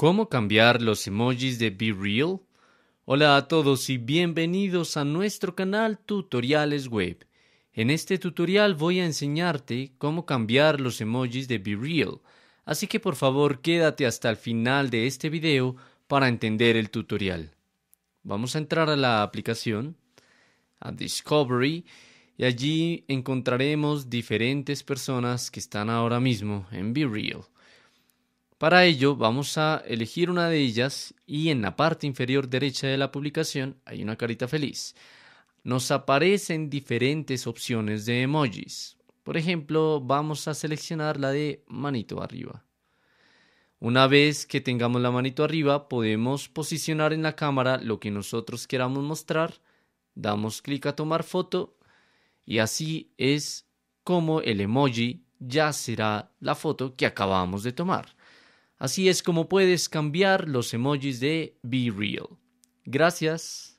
¿Cómo cambiar los emojis de Be Real? Hola a todos y bienvenidos a nuestro canal Tutoriales Web. En este tutorial voy a enseñarte cómo cambiar los emojis de Be Real, así que por favor quédate hasta el final de este video para entender el tutorial. Vamos a entrar a la aplicación, a Discovery, y allí encontraremos diferentes personas que están ahora mismo en BeReal. Para ello vamos a elegir una de ellas y en la parte inferior derecha de la publicación hay una carita feliz. Nos aparecen diferentes opciones de emojis. Por ejemplo, vamos a seleccionar la de manito arriba. Una vez que tengamos la manito arriba, podemos posicionar en la cámara lo que nosotros queramos mostrar, damos clic a tomar foto y así es como el emoji ya será la foto que acabamos de tomar. Así es como puedes cambiar los emojis de Be Real. Gracias.